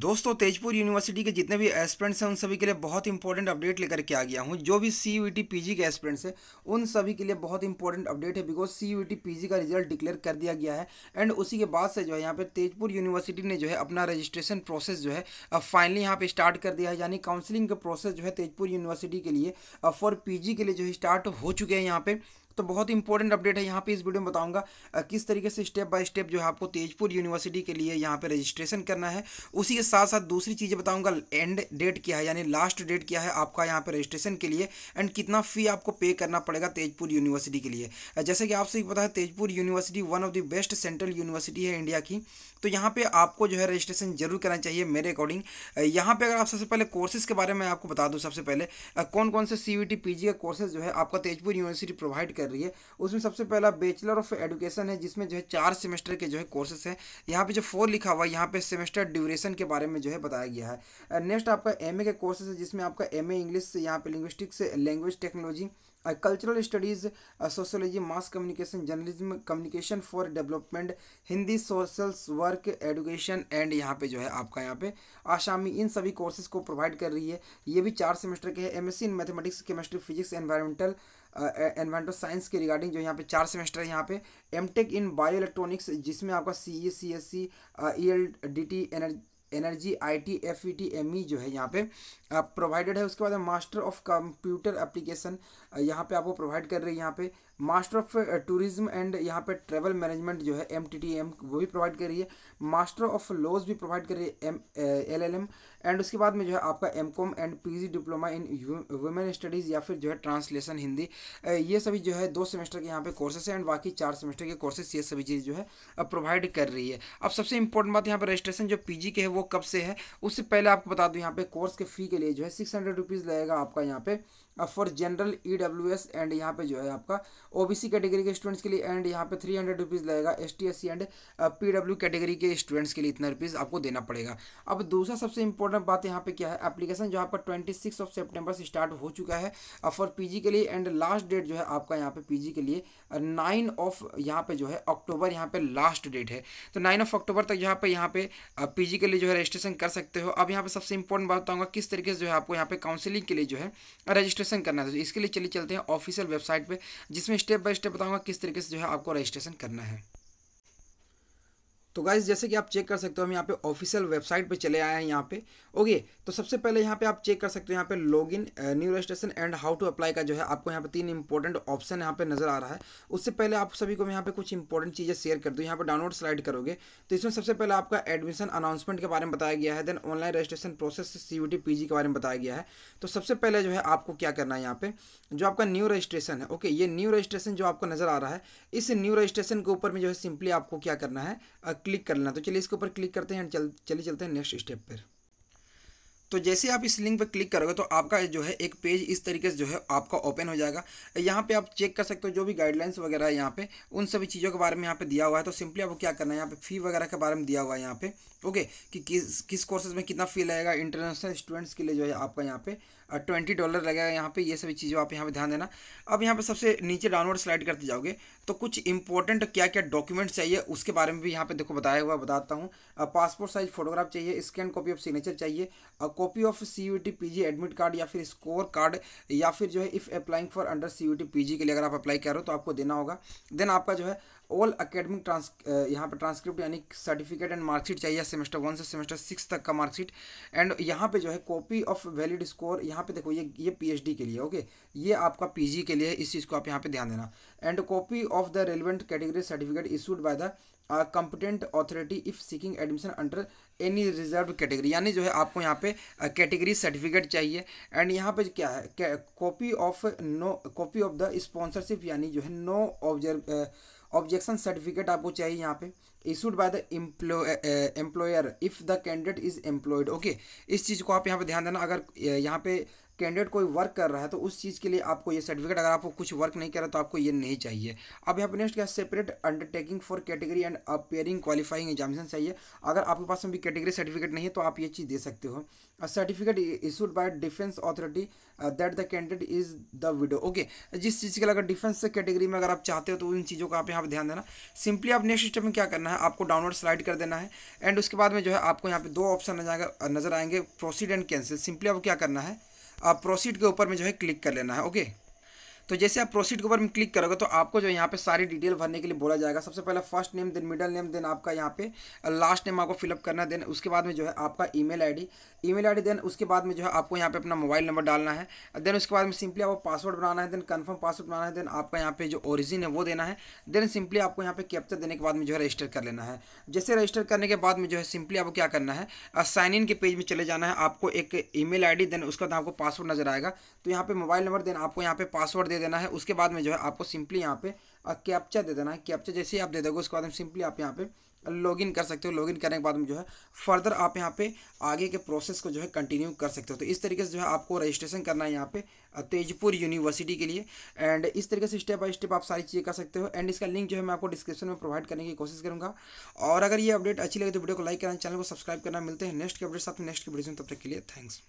दोस्तों तेजपुर यूनिवर्सिटी के जितने भी एस्पिरेंट्स हैं उन सभी के लिए बहुत इंपॉर्टेंट अपडेट लेकर के आ गया हूँ जो भी C U T P G के एस्पिरेंट्स हैं उन सभी के लिए बहुत इंपॉर्टेंट अपडेट है because C U T P G का रिजल्ट डिक्लेयर कर दिया गया है एंड उसी के बाद से जो है यहाँ पर तेजपुर यूनिवर्सिटी ने जो है अपना रजिस्ट्रेशन प्रोसेस जो है फाइनली यहाँ पर स्टार्ट कर दिया है यानी काउंसिलिंग का प्रोसेस जो है तेजपुर यूनिवर्सिटी के लिए फॉर पी के लिए जो है स्टार्ट हो चुके हैं यहाँ पर तो बहुत ही इंपॉर्टेंट अपडेट है यहाँ पे इस वीडियो में बताऊंगा किस तरीके से स्टेप बाय स्टेप जो है आपको तेजपुर यूनिवर्सिटी के लिए यहाँ पे रजिस्ट्रेशन करना है उसी के साथ साथ दूसरी चीज़ें बताऊंगा एंड डेट क्या है यानी लास्ट डेट क्या है आपका यहाँ पे रजिस्ट्रेशन के लिए एंड कितना फ़ी आपको पे करना पड़ेगा तेजपुर यूनिवर्सिटी के लिए जैसे कि आपसे पता है Tezpur university one of the best central university है इंडिया की तो यहाँ पर आपको जो है रजिस्ट्रेशन जरूर करना चाहिए मेरे अकॉर्डिंग यहाँ पर अगर आप सबसे पहले कोर्सेज़ के बारे में आपको बता दूँ सबसे पहले कौन कौन से सी वी टी का कोर्सेज जो है आपका तेजपुर यूनिवर्सिटी प्रोवाइड कर रही है उसमें सबसे पहला बैचलर ऑफ एडुकेशन है जिसमें जो है चार सेमेस्टर के जो है कोर्सेस है यहाँ पे जो फोर लिखा हुआ है यहाँ पे सेमेस्टर ड्यूरेशन के बारे में जो है बताया गया है नेक्स्ट uh, आपका एम के कोर्सेज है जिसमें आपका एम इंग्लिश यहाँ पे linguistics language technology cultural studies sociology mass communication journalism communication for development Hindi socials work education and यहाँ पे जो है आपका यहाँ पे आशामी इन सभी कोर्सेज को प्रोवाइड कर रही है ये भी चार सेमेस्टर के हैं MSc in mathematics chemistry physics environmental environmental science के रिगार्डिंग जो यहाँ पे चार सेमेस्टर है यहाँ पे M tech in bio electronics जिसमें आपका C E C S C E L D T energy energy I T F E T M E जो है यहाँ पे प्रोवाइडेड है उसके बाद मास्टर ऑफ कंप्यूटर एप्लीकेशन यहाँ पे आपको प्रोवाइड कर रही है यहाँ पे मास्टर ऑफ टूरिज्म एंड यहाँ पे ट्रेवल मैनेजमेंट जो है एम टी टी एम वो भी प्रोवाइड कर रही है मास्टर ऑफ लॉज भी प्रोवाइड कर रही है M L L M and उसके बाद में जो है आपका M com and P G diploma in women studies या फिर जो है ट्रांसलेशन हिंदी ये सभी जो है दो सेमेस्टर के यहाँ पे कोर्सेस हैं एंड बाकी चार सेमेस्टर के कोर्सेस ये सभी चीज़ जो है प्रोवाइड कर रही है अब सबसे इंपॉर्टेंट बात यहाँ पर रजिस्ट्रेशन जो पी जी के है वो कब से है उससे पहले आपको बता दूँ यहाँ पे कोर्स के फ़ी के लिए जो है सिक्स हंड्रेड रुपीज़ लगेगा आपका यहाँ पे for general E W S and यहाँ पे जो है आपका ओबीसी कैटेगरी के स्टूडेंट्स के लिए एंड यहाँ पे थ्री हंड्रेड रुपीज़ लगेगा S T S C and P W category के स्टूडेंट्स के लिए इतना रुपीज़ आपको देना पड़ेगा अब दूसरा सबसे इंपॉर्टेंट बात यहाँ पे क्या है एप्लीकेशन जो आपका ट्वेंटी सिक्स ऑफ सेप्टेम्बर से स्टार्ट हो चुका है फॉर पी जी के लिए एंड लास्ट डेट जो है आपका यहाँ पे पी जी के लिए नाइन uh, ऑफ यहाँ पे जो है अक्टूबर यहाँ पे लास्ट डेट है तो नाइन ऑफ अक्टूबर तक यहाँ पे यहाँ पे जी uh, के लिए जो है रजिस्ट्रेशन कर सकते हो अब यहाँ पे सबसे इंपॉर्टेंट बात बताऊँगा किस तरीके से जो है आपको यहाँ पे काउंसिलिंग के लिए जो है रजिस्ट्रेशन करना है तो इसके लिए चलिए चलते हैं ऑफिशियल वेबसाइट पर जिसमें स्टेप बाय स्टेप बताऊंगा किस तरीके से जो है आपको रजिस्ट्रेशन करना है तो गाइज जैसे कि आप चेक कर सकते हो हम यहाँ पे ऑफिशियल वेबसाइट पे चले आए हैं यहाँ पे ओके तो सबसे पहले यहाँ पे आप चेक कर सकते हो यहाँ पे log in new registration and how to apply का जो है आपको यहाँ पे तीन इंपॉर्टेंट ऑप्शन यहाँ पे नजर आ रहा है उससे पहले आप सभी को मैं यहाँ पे कुछ इंपॉर्टेंट चीज़ें शेयर कर दूँ यहाँ पर डाउनलोड स्लाइड करोगे तो इसमें सबसे पहले आपका एडमिशन अनाउंसमेंट के बारे में बताया गया है then online registration process C U के बारे में बताया गया है तो सबसे पहले जो है आपको क्या करना है यहाँ पे जो आपका न्यू रजिस्ट्रेशन है ओके ये न्यू रजिस्ट्रेशन जो आपको नजर आ रहा है इस न्यू रजिस्ट्रेशन के ऊपर में जो है सिंपली आपको क्या करना है क्लिक कर लेना तो चलिए इसके ऊपर क्लिक करते हैं चल चलिए चलते हैं नेक्स्ट स्टेप पर तो जैसे आप इस लिंक पर क्लिक करोगे तो आपका जो है एक पेज इस तरीके से जो है आपका ओपन हो जाएगा यहाँ पे आप चेक कर सकते हो जो भी गाइडलाइंस वगैरह है यहाँ पे उन सभी चीज़ों के बारे में यहाँ पे दिया हुआ है तो सिंपली आपको क्या करना है यहाँ पे फ़ी वगैरह के बारे में दिया हुआ है यहाँ पे ओके कि किस किस कोर्सेज में कितना फ़ी लगेगा इंटरनेशनल स्टूडेंट्स के लिए जो है आपका यहाँ पे ट्वेंटी डॉलर लगेगा यहाँ पे ये सभी चीज़ें आप यहाँ पे ध्यान देना अब यहाँ पे सबसे नीचे डाउनलोड स्लाइड करते जाओगे तो कुछ इंपॉर्टेंट क्या क्या डॉक्यूमेंट्स चाहिए उसके बारे में भी यहाँ पे देखो बताया हुआ बताता हूँ पासपोर्ट साइज फोटोग्राफ चाहिए स्कैन कॉपी ऑफ सिग्नेचर चाहिए copy of C U T P G admit card या फिर स्कोर कार्ड या फिर जो है if applying for under C U T P G के लिए अगर आप अप्लाई कर रहे हो तो आपको देना होगा देन आपका जो है ऑल अकेडमिक ट्रांस यहाँ पर ट्रांसक्रिप्ट यानी सर्टिफिकेट एंड मार्कशीट चाहिए सेमेस्टर वन से सेमेस्टर सिक्स तक का मार्कशीट एंड यहाँ पे जो है कॉपी ऑफ वैलिड स्कोर यहाँ पे देखो ये ये पीएचडी के लिए ओके ये आपका पीजी के लिए है इस चीज़ को आप यहाँ पे ध्यान देना and copy of the relevant category certificate issued by the competent authority if seeking admission under any reserve category यानी जो है आपको यहाँ पे कैटेगरी सर्टिफिकेट चाहिए एंड यहाँ पे क्या है copy of no copy of the sponsorship यानी जो है नो ऑब्जर्व ऑब्जेक्शन सर्टिफिकेट आपको चाहिए यहाँ पे issued by the employer if the candidate is employed okay इस चीज़ को आप यहाँ पे ध्यान देना अगर यहाँ पे कैंडिडेट कोई वर्क कर रहा है तो उस चीज़ के लिए आपको ये सर्टिफिकेट अगर आपको कुछ वर्क नहीं कर रहा तो आपको ये नहीं चाहिए अब यहाँ पर नेक्स्ट क्या separate undertaking for category and appearing qualifying examination चाहिए अगर आपके पास में भी कैटेगरी सर्टिफिकेट नहीं है तो आप ये चीज़ दे सकते हो certificate issued by defence authority that the candidate is the widow okay जिस चीज़ के अगर डिफेंस कैटेगरी में अगर आप चाहते हो तो उन चीज़ों का आप यहाँ पर ध्यान देना सिंपली आप नेक्स्ट स्टेप में क्या करना है आपको डाउनलोड स्लाइड कर देना है एंड उसके बाद में जो है आपको यहाँ पे दो ऑप्शन नजर आएंगे प्रोसीड एंड कैंसिल सिंपली आपको क्या करना है प्रोसीड के ऊपर में जो है क्लिक कर लेना है ओके तो जैसे आप प्रोसीड के ऊपर में क्लिक करोगे तो आपको जो यहाँ पे सारी डिटेल भरने के लिए बोला जाएगा सबसे पहले first name then middle name then आपका यहाँ पे लास्ट uh, नेम आपको फिलअप करना देन उसके बाद में जो है आपका email ID email ID then उसके बाद में जो है आपको यहाँ पे अपना मोबाइल नंबर डालना है देन उसके बाद में सिंपली आपको पासवर्ड बनाना है देन कन्फर्म पासवर्ड बनाना है देन आपका यहाँ पे जो ओरिजिन है वो देना है देन सिंपली आपको यहाँ पे कैप्चर देने के बाद में जो है रजिस्टर कर लेना है जैसे रजिस्टर करने के बाद में जो है सिंपली आपको क्या करना है साइन uh, इन के पेज में चले जाना है आपको एक आई डी देन उसके बाद आपको पासवर्ड नजर आएगा तो यहाँ पे मोबाइल नंबर देन आपको यहाँ पे पासवर्ड दे देना है उसके बाद में जो है आपको सिंपली यहाँ पे कैप्चा दे देना है कैप्चा जैसे ही आप दे दोगे उसके बाद में सिंपली आप यहाँ पे लॉगिन कर सकते हो लॉगिन करने के बाद में जो है फर्दर आप यहाँ पे आगे के प्रोसेस को जो है कंटिन्यू कर सकते हो तो इस तरीके से जो है आपको रजिस्ट्रेशन करना है यहाँ पे तेजपुर यूनिवर्सिटी के लिए एंड इस तरीके से स्टेप बाय स्टेप आप सारी चीज़ें कर सकते हो एंड इसका लिंक जो है मैं आपको डिस्क्रिप्शन में प्रोवाइड करने की कोशिश करूँगा और अगर ये अपडेट अच्छी लगे तो वीडियो को लाइक करना चैनल को सब्सक्राइब करना मिलते हैं नेक्स्ट के अपडेट साथ नेक्स्ट के वीडियो तब तक के लिए थैंक्स